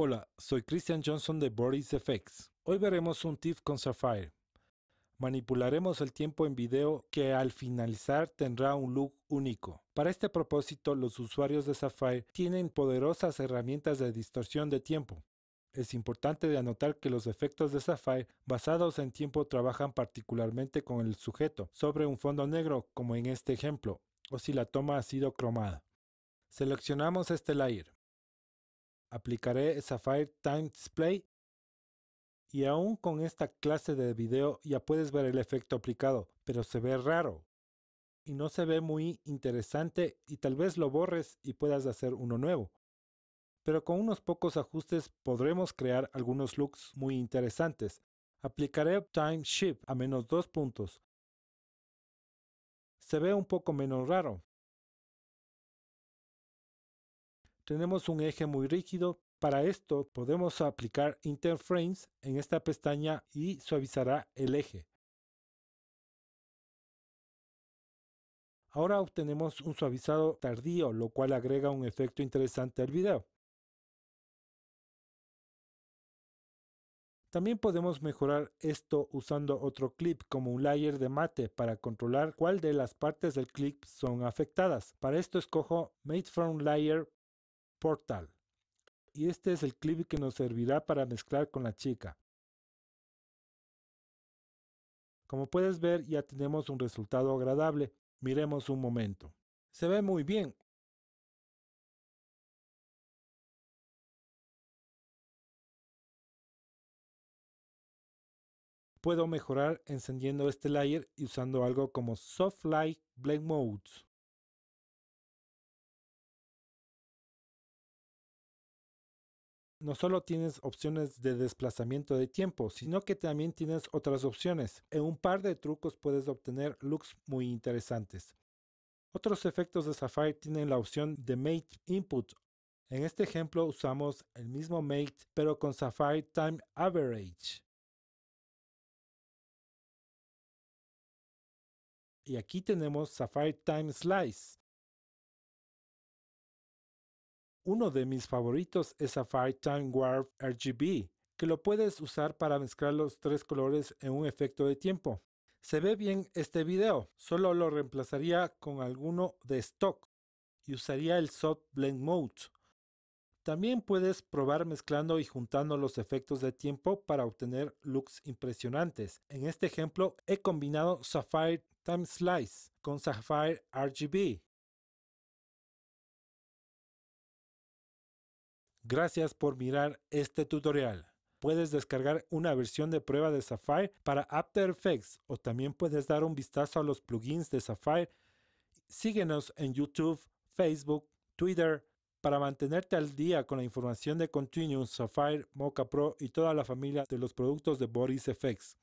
Hola, soy Christian Johnson de Boris FX. Hoy veremos un tip con Sapphire. Manipularemos el tiempo en video que al finalizar tendrá un look único. Para este propósito, los usuarios de Sapphire tienen poderosas herramientas de distorsión de tiempo. Es importante de anotar que los efectos de Sapphire basados en tiempo trabajan particularmente con el sujeto sobre un fondo negro, como en este ejemplo, o si la toma ha sido cromada. Seleccionamos este layer aplicaré Sapphire Time Display y aún con esta clase de video ya puedes ver el efecto aplicado, pero se ve raro y no se ve muy interesante y tal vez lo borres y puedas hacer uno nuevo. Pero con unos pocos ajustes podremos crear algunos looks muy interesantes. Aplicaré Time Shift a menos dos puntos. Se ve un poco menos raro, tenemos un eje muy rígido. Para esto podemos aplicar Interframes en esta pestaña y suavizará el eje. Ahora obtenemos un suavizado tardío, lo cual agrega un efecto interesante al video. También podemos mejorar esto usando otro clip como un layer de mate para controlar cuál de las partes del clip son afectadas. Para esto escojo Made from Layer Portal. Y este es el clip que nos servirá para mezclar con la chica. Como puedes ver ya tenemos un resultado agradable. Miremos un momento. Se ve muy bien. Puedo mejorar encendiendo este layer y usando algo como Soft Light Black Modes. no solo tienes opciones de desplazamiento de tiempo, sino que también tienes otras opciones. En un par de trucos puedes obtener looks muy interesantes. Otros efectos de Safari tienen la opción de Mate Input. En este ejemplo usamos el mismo Mate, pero con Safari Time Average. Y aquí tenemos Safari Time Slice. Uno de mis favoritos es Sapphire Time Warp RGB, que lo puedes usar para mezclar los tres colores en un efecto de tiempo. Se ve bien este video, solo lo reemplazaría con alguno de stock y usaría el Soft Blend Mode. También puedes probar mezclando y juntando los efectos de tiempo para obtener looks impresionantes. En este ejemplo he combinado Sapphire Time Slice con Sapphire RGB Gracias por mirar este tutorial. Puedes descargar una versión de prueba de Sapphire para After Effects o también puedes dar un vistazo a los plugins de Sapphire. Síguenos en YouTube, Facebook, Twitter. Para mantenerte al día con la información de Continuum, Sapphire, Mocha Pro y toda la familia de los productos de Boris FX.